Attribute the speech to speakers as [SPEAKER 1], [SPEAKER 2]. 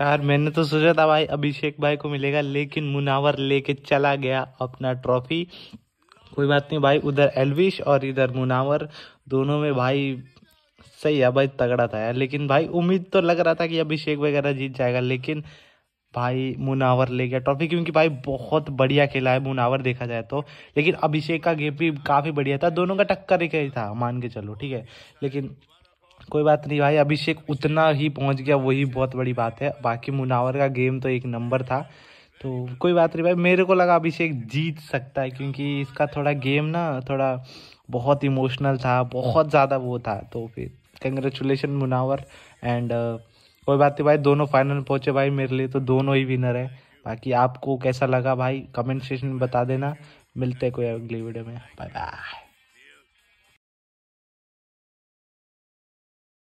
[SPEAKER 1] यार मैंने तो सोचा था भाई अभिषेक भाई को मिलेगा लेकिन मुनावर लेके चला गया अपना ट्रॉफी कोई बात नहीं भाई उधर एलविश और इधर मुनावर दोनों में भाई सही है भाई तगड़ा था यार लेकिन भाई उम्मीद तो लग रहा था कि अभिषेक वगैरह जीत जाएगा लेकिन भाई मुनावर ले गया ट्रॉफी क्योंकि भाई बहुत बढ़िया खेला है मुनावर देखा जाए तो लेकिन अभिषेक का गेम भी काफ़ी बढ़िया था दोनों का टक्कर ही था मान के चलो ठीक है लेकिन कोई बात नहीं भाई अभिषेक उतना ही पहुंच गया वही बहुत बड़ी बात है बाकी मुनावर का गेम तो एक नंबर था तो कोई बात नहीं भाई मेरे को लगा अभिषेक जीत सकता है क्योंकि इसका थोड़ा गेम ना थोड़ा बहुत इमोशनल था बहुत ज़्यादा वो था तो फिर कंग्रेचुलेशन मुनावर एंड uh, कोई बात नहीं भाई दोनों फाइनल पहुँचे भाई मेरे लिए तो दोनों ही विनर है बाकी आपको कैसा लगा भाई कमेंट सेशन में बता देना मिलते हैं कोई अगली वीडियो में बाय बाय